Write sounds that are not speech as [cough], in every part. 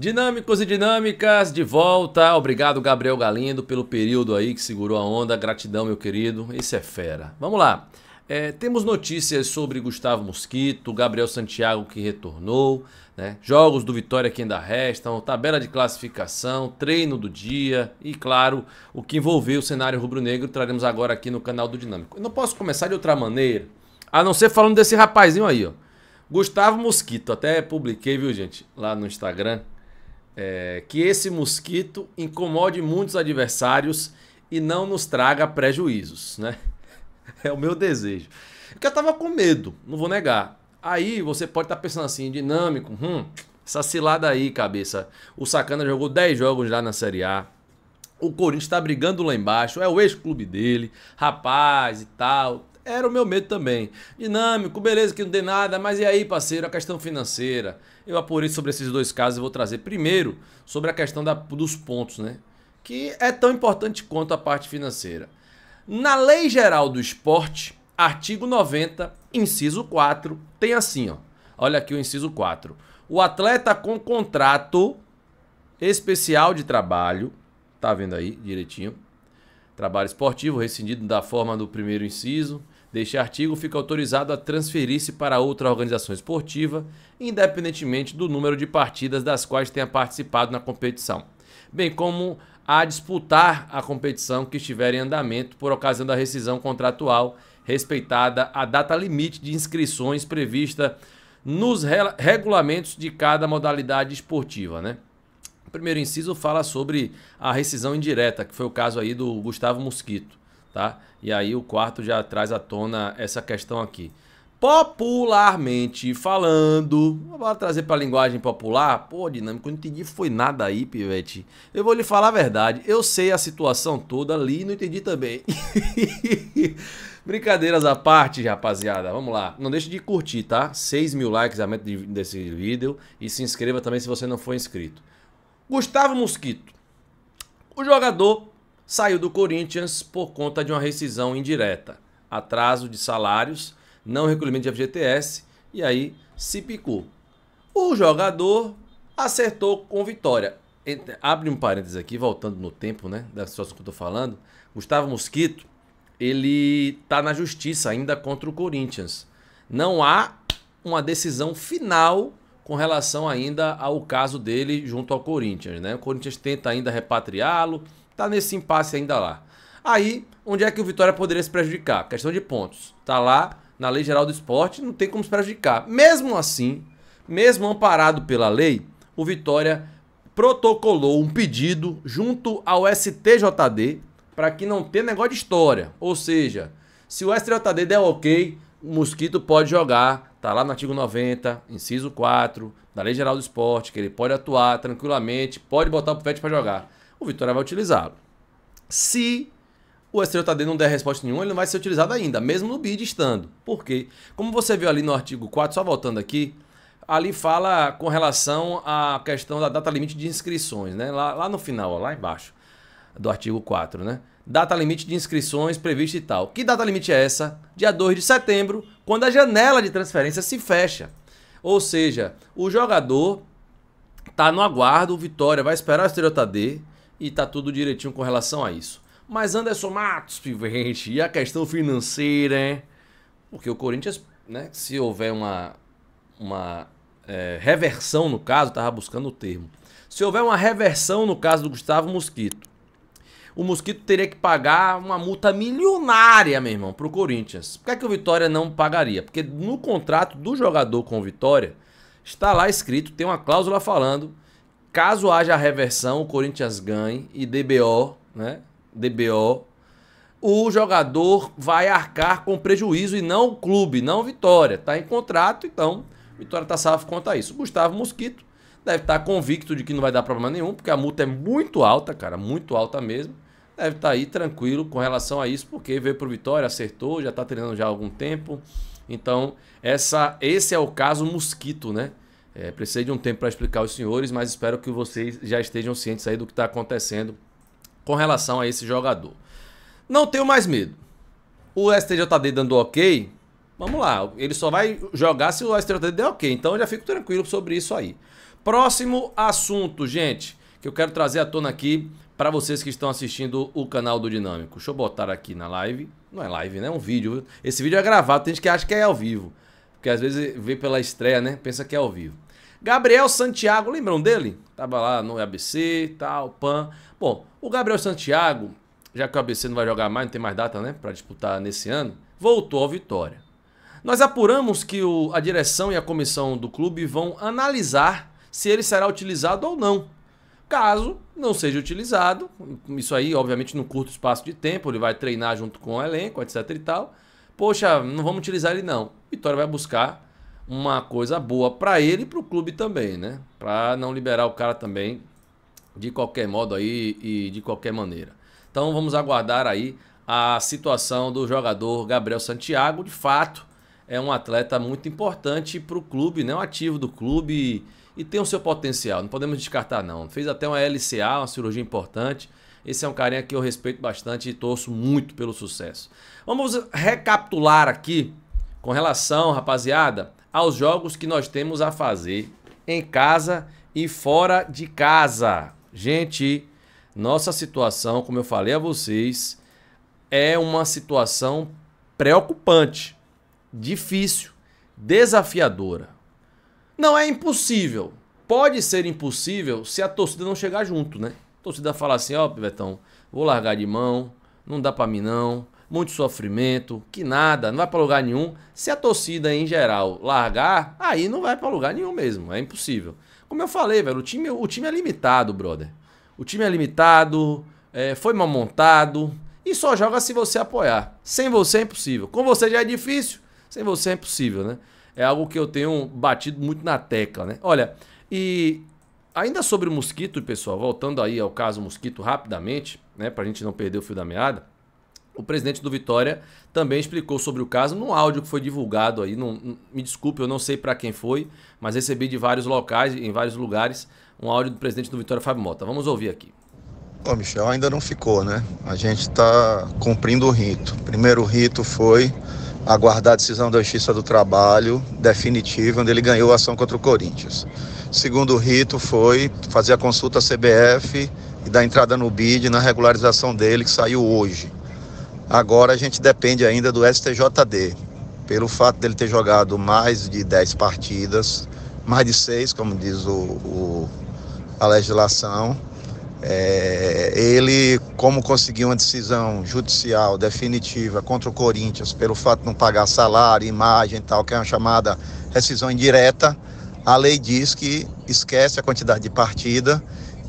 Dinâmicos e dinâmicas, de volta. Obrigado, Gabriel Galindo, pelo período aí que segurou a onda. Gratidão, meu querido. Isso é fera. Vamos lá. É, temos notícias sobre Gustavo Mosquito, Gabriel Santiago que retornou, né? jogos do Vitória que ainda restam, tabela de classificação, treino do dia e, claro, o que envolveu o cenário rubro-negro traremos agora aqui no canal do Dinâmico. Eu não posso começar de outra maneira, a não ser falando desse rapazinho aí, ó. Gustavo Mosquito, até publiquei, viu, gente, lá no Instagram é, que esse mosquito incomode muitos adversários e não nos traga prejuízos, né? [laughs] É o meu desejo. Porque eu tava com medo, não vou negar. Aí você pode estar tá pensando assim, dinâmico, hum, essa cilada aí, cabeça. O Sacana jogou 10 jogos já na Série A. O Corinthians está brigando lá embaixo, é o ex-clube dele, rapaz e tal. Era o meu medo também. Dinâmico, beleza que não tem nada, mas e aí, parceiro, a questão financeira? Eu apurei sobre esses dois casos e vou trazer primeiro sobre a questão da, dos pontos, né? Que é tão importante quanto a parte financeira. Na Lei Geral do Esporte, artigo 90, inciso 4, tem assim, ó. Olha aqui o inciso 4. O atleta com contrato especial de trabalho, tá vendo aí direitinho? Trabalho esportivo rescindido da forma do primeiro inciso, deste artigo fica autorizado a transferir-se para outra organização esportiva, independentemente do número de partidas das quais tenha participado na competição, bem como a disputar a competição que estiver em andamento por ocasião da rescisão contratual, respeitada a data limite de inscrições prevista nos regulamentos de cada modalidade esportiva, né? O primeiro inciso fala sobre a rescisão indireta, que foi o caso aí do Gustavo Mosquito tá? E aí o quarto já traz à tona essa questão aqui. Popularmente falando, vou trazer para a linguagem popular. Pô, dinâmico, não entendi foi nada aí, Pivete. Eu vou lhe falar a verdade. Eu sei a situação toda ali e não entendi também. [laughs] Brincadeiras à parte, rapaziada. Vamos lá. Não deixe de curtir, tá? 6 mil likes a meta desse vídeo. E se inscreva também se você não for inscrito. Gustavo Mosquito. O jogador saiu do Corinthians por conta de uma rescisão indireta, atraso de salários, não recolhimento de FGTS e aí se picou. O jogador acertou com vitória. Entre, abre um parênteses aqui, voltando no tempo, né? Da situação que eu tô falando. Gustavo Mosquito, ele tá na justiça ainda contra o Corinthians. Não há uma decisão final com relação ainda ao caso dele junto ao Corinthians, né? O Corinthians tenta ainda repatriá-lo, Tá nesse impasse ainda lá. Aí, onde é que o Vitória poderia se prejudicar? Questão de pontos. Tá lá na Lei Geral do Esporte, não tem como se prejudicar. Mesmo assim, mesmo amparado pela lei, o Vitória protocolou um pedido junto ao STJD para que não tenha negócio de história. Ou seja, se o STJD der ok, o Mosquito pode jogar. Tá lá no artigo 90, inciso 4, da Lei Geral do Esporte, que ele pode atuar tranquilamente, pode botar o Pivete para jogar o Vitória vai utilizá-lo. Se o STJD não der resposta nenhuma, ele não vai ser utilizado ainda, mesmo no BID estando. Por quê? Como você viu ali no artigo 4, só voltando aqui, ali fala com relação à questão da data limite de inscrições, né? Lá, lá no final, ó, lá embaixo do artigo 4, né? Data limite de inscrições prevista e tal. Que data limite é essa? Dia 2 de setembro, quando a janela de transferência se fecha. Ou seja, o jogador tá no aguardo, o Vitória vai esperar o STJD e tá tudo direitinho com relação a isso. Mas Anderson Matos, gente, e a questão financeira, hein? Porque o Corinthians, né, se houver uma, uma é, reversão no caso, tava buscando o termo. Se houver uma reversão no caso do Gustavo Mosquito, o Mosquito teria que pagar uma multa milionária, meu irmão, pro Corinthians. Por que, é que o Vitória não pagaria? Porque no contrato do jogador com o Vitória, está lá escrito, tem uma cláusula falando Caso haja reversão, o Corinthians ganhe e DBO, né? DBO, o jogador vai arcar com prejuízo e não o clube, não Vitória. Tá em contrato, então Vitória tá salvo quanto a isso. Gustavo Mosquito deve estar tá convicto de que não vai dar problema nenhum, porque a multa é muito alta, cara, muito alta mesmo. Deve estar tá aí tranquilo com relação a isso, porque veio pro Vitória, acertou, já tá treinando já há algum tempo. Então, essa, esse é o caso Mosquito, né? É, precisei de um tempo para explicar aos senhores, mas espero que vocês já estejam cientes aí do que está acontecendo com relação a esse jogador. Não tenho mais medo. O STJD dando ok, vamos lá. Ele só vai jogar se o STJD der ok. Então eu já fico tranquilo sobre isso aí. Próximo assunto, gente, que eu quero trazer à tona aqui para vocês que estão assistindo o canal do Dinâmico. Deixa eu botar aqui na live. Não é live, né? É um vídeo. Esse vídeo é gravado, tem gente que acha que é ao vivo. Porque às vezes vê pela estreia, né? Pensa que é ao vivo. Gabriel Santiago, lembram dele? Tava lá no ABC, tal, PAN. Bom, o Gabriel Santiago, já que o ABC não vai jogar mais, não tem mais data, né, para disputar nesse ano, voltou ao Vitória. Nós apuramos que o, a direção e a comissão do clube vão analisar se ele será utilizado ou não. Caso não seja utilizado, isso aí, obviamente, no curto espaço de tempo, ele vai treinar junto com o elenco, etc e tal. Poxa, não vamos utilizar ele não. Vitória vai buscar uma coisa boa para ele e para o clube também, né? Para não liberar o cara também de qualquer modo aí e de qualquer maneira. Então vamos aguardar aí a situação do jogador Gabriel Santiago. De fato, é um atleta muito importante para o clube, né? um ativo do clube e, e, tem o seu potencial. Não podemos descartar, não. Fez até uma LCA, uma cirurgia importante. Esse é um carinha que eu respeito bastante e torço muito pelo sucesso. Vamos recapitular aqui com relação, rapaziada, aos jogos que nós temos a fazer em casa e fora de casa. Gente, nossa situação, como eu falei a vocês, é uma situação preocupante, difícil, desafiadora. Não é impossível. Pode ser impossível se a torcida não chegar junto, né? A torcida fala assim: ó, oh, vou largar de mão, não dá para mim não muito sofrimento, que nada, não vai para lugar nenhum. Se a torcida em geral largar, aí não vai para lugar nenhum mesmo, é impossível. Como eu falei, velho, o time, o time é limitado, brother. O time é limitado, é, foi mal montado e só joga se você apoiar. Sem você é impossível. Com você já é difícil, sem você é impossível, né? É algo que eu tenho batido muito na tecla, né? Olha, e ainda sobre o mosquito, pessoal, voltando aí ao caso mosquito rapidamente, né, pra gente não perder o fio da meada. O presidente do Vitória também explicou sobre o caso num áudio que foi divulgado aí. Não, me desculpe, eu não sei para quem foi, mas recebi de vários locais, em vários lugares, um áudio do presidente do Vitória, Fábio Mota. Vamos ouvir aqui. Ô, Michel, ainda não ficou, né? A gente está cumprindo o rito. primeiro rito foi aguardar a decisão da Justiça do Trabalho definitiva, onde ele ganhou a ação contra o Corinthians. segundo rito foi fazer a consulta à CBF e dar entrada no BID na regularização dele, que saiu hoje. Agora a gente depende ainda do STJD, pelo fato dele ter jogado mais de 10 partidas, mais de 6, como diz o, o a legislação. É, ele, como conseguiu uma decisão judicial definitiva contra o Corinthians, pelo fato de não pagar salário, imagem e tal, que é uma chamada rescisão indireta, a lei diz que esquece a quantidade de partida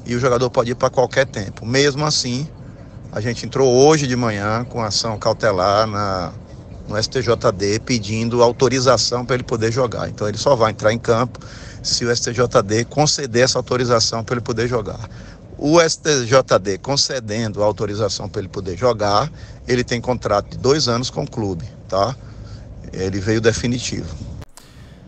e o jogador pode ir para qualquer tempo. Mesmo assim, a gente entrou hoje de manhã com ação cautelar na, no STJD pedindo autorização para ele poder jogar. Então ele só vai entrar em campo se o STJD conceder essa autorização para ele poder jogar. O STJD concedendo a autorização para ele poder jogar, ele tem contrato de dois anos com o clube, tá? Ele veio definitivo.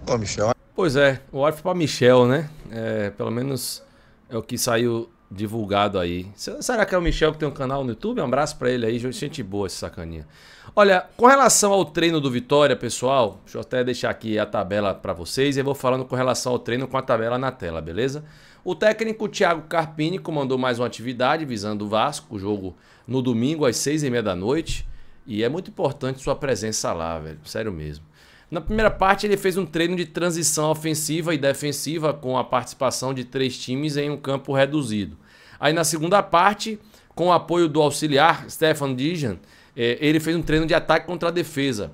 Ô, Michel. Pois é, o órfão para Michel, né? É, pelo menos é o que saiu divulgado aí. Será que é o Michel que tem um canal no YouTube? Um abraço para ele aí, gente boa essa sacaninha. Olha, com relação ao treino do Vitória, pessoal, deixa eu até deixar aqui a tabela para vocês e eu vou falando com relação ao treino com a tabela na tela, beleza? O técnico Thiago Carpini comandou mais uma atividade visando o Vasco, o jogo no domingo às seis e meia da noite e é muito importante sua presença lá, velho, sério mesmo. Na primeira parte, ele fez um treino de transição ofensiva e defensiva com a participação de três times em um campo reduzido. Aí na segunda parte, com o apoio do auxiliar Stefan Dijan, é, ele fez um treino de ataque contra a defesa,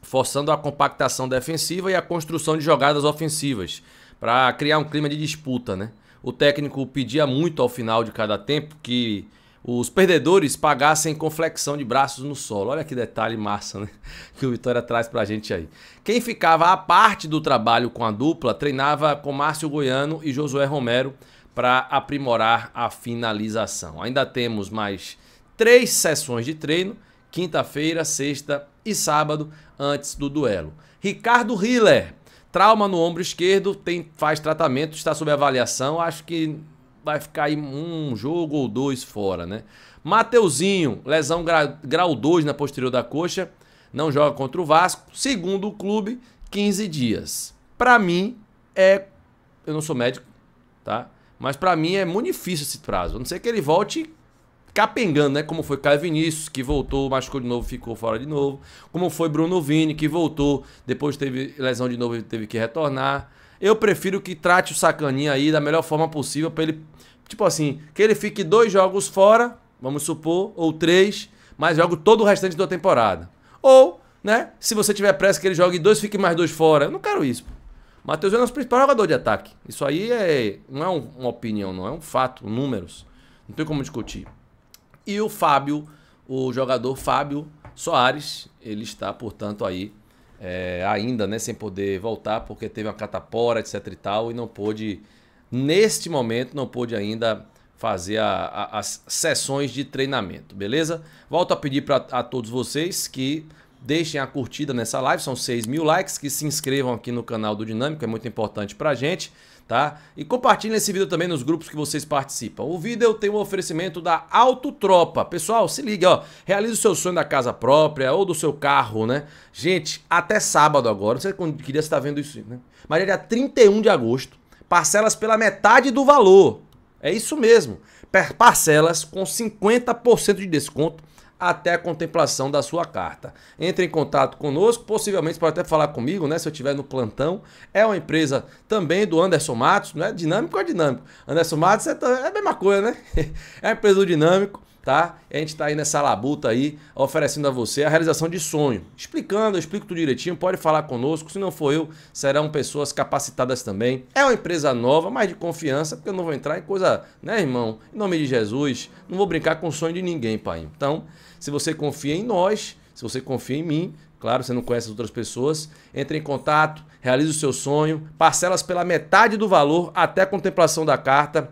forçando a compactação defensiva e a construção de jogadas ofensivas, para criar um clima de disputa. Né? O técnico pedia muito ao final de cada tempo que os perdedores pagassem com flexão de braços no solo. Olha que detalhe massa, né? [laughs] Que o Vitória traz para a gente aí. Quem ficava à parte do trabalho com a dupla treinava com Márcio Goiano e Josué Romero, para aprimorar a finalização. Ainda temos mais três sessões de treino, quinta-feira, sexta e sábado, antes do duelo. Ricardo Hiller, trauma no ombro esquerdo, tem, faz tratamento, está sob avaliação, acho que vai ficar aí um jogo ou dois fora, né? Mateuzinho, lesão gra, grau 2 na posterior da coxa, não joga contra o Vasco, segundo o clube, 15 dias. Para mim, é. Eu não sou médico, tá? Mas para mim é muito difícil esse prazo. A não ser que ele volte capengando, né? Como foi Caio Vinícius, que voltou, machucou de novo, ficou fora de novo. Como foi Bruno Vini, que voltou, depois teve lesão de novo e teve que retornar. Eu prefiro que trate o sacaninha aí da melhor forma possível para ele, tipo assim, que ele fique dois jogos fora, vamos supor, ou três, mas jogue todo o restante da temporada. Ou, né, se você tiver pressa que ele jogue dois, fique mais dois fora. Eu não quero isso. Matheus é o nosso principal jogador de ataque. Isso aí é, não é um, uma opinião, não é um fato, números. Não tem como discutir. E o Fábio, o jogador Fábio Soares, ele está, portanto, aí é, ainda né, sem poder voltar, porque teve uma catapora, etc e tal, e não pôde, neste momento, não pôde ainda fazer a, a, as sessões de treinamento, beleza? Volto a pedir para a todos vocês que Deixem a curtida nessa live, são 6 mil likes, que se inscrevam aqui no canal do Dinâmico, é muito importante pra gente, tá? E compartilhem esse vídeo também nos grupos que vocês participam. O vídeo tem um oferecimento da Autotropa. Pessoal, se liga, ó, realize o seu sonho da casa própria ou do seu carro, né? Gente, até sábado agora, não sei quando queria estar vendo isso, né? Mas é dia 31 de agosto, parcelas pela metade do valor. É isso mesmo, parcelas com 50% de desconto até a contemplação da sua carta. Entre em contato conosco, possivelmente pode até falar comigo, né? Se eu estiver no plantão. É uma empresa também do Anderson Matos, não é dinâmico ou é dinâmico? Anderson Matos é, é a mesma coisa, né? [laughs] É a empresa do dinâmico tá? A gente está aí nessa labuta aí, oferecendo a você a realização de sonho. Explicando, eu explico tudo direitinho, pode falar conosco. Se não for eu, serão pessoas capacitadas também. É uma empresa nova, mas de confiança, porque eu não vou entrar em coisa, né, irmão? Em nome de Jesus, não vou brincar com o sonho de ninguém, pai. Então, se você confia em nós, se você confia em mim, claro, você não conhece as outras pessoas, entre em contato, realize o seu sonho, parcelas pela metade do valor até a contemplação da carta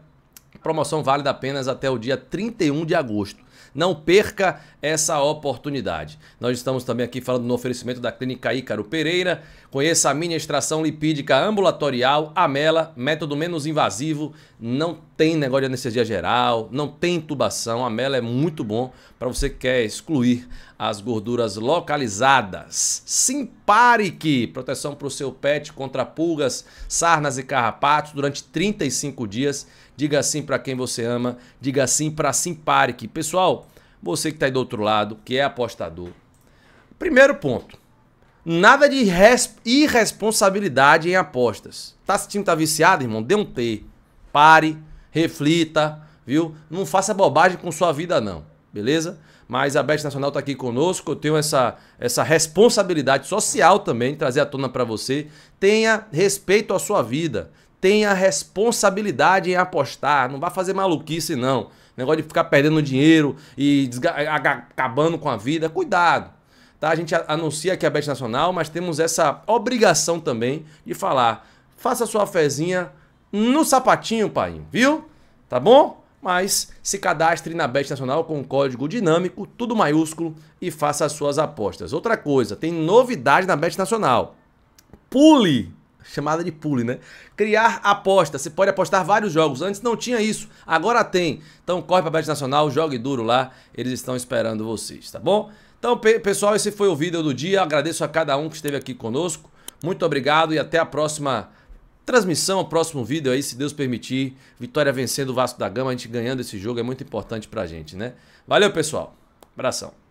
promoção válida apenas até o dia 31 de agosto. Não perca essa oportunidade. Nós estamos também aqui falando no oferecimento da Clínica Ícaro Pereira. Conheça a minha extração lipídica ambulatorial, Amela, método menos invasivo. Não tem negócio de anestesia geral, não tem intubação. Amela é muito bom para você que quer excluir as gorduras localizadas. Simparic, proteção para o seu pet contra pulgas, sarnas e carrapatos durante 35 dias diga sim para quem você ama, diga sim para Simparic. Pessoal, você que está aí do outro lado, que é apostador. Primeiro ponto, nada de irresponsabilidade em apostas. Tá, se o tá viciado, irmão, dê um T. Pare, reflita, viu? Não faça bobagem com sua vida não, beleza? Mas a Bet Nacional está aqui conosco, eu tenho essa, essa responsabilidade social também de trazer à tona para você. Tenha respeito à sua vida tenha responsabilidade em apostar, não vá fazer maluquice não. Negócio de ficar perdendo dinheiro e acabando com a vida, cuidado. Tá? A gente anuncia aqui a Bet Nacional, mas temos essa obrigação também de falar, faça sua fezinha no sapatinho, pai, viu? Tá bom? Mas se cadastre na Bet Nacional com código dinâmico, tudo maiúsculo e faça as suas apostas. Outra coisa, tem novidade na Bet Nacional. Pule chamada de pule, né? Criar aposta. Você pode apostar vários jogos. Antes não tinha isso, agora tem. Então corre para a Bet Nacional, jogue duro lá. Eles estão esperando vocês, tá bom? Então, pe pessoal, esse foi o vídeo do dia. Agradeço a cada um que esteve aqui conosco. Muito obrigado e até a próxima transmissão, o próximo vídeo aí, se Deus permitir. Vitória vencendo o Vasco da Gama, a gente ganhando esse jogo é muito importante pra gente, né? Valeu, pessoal. Abração.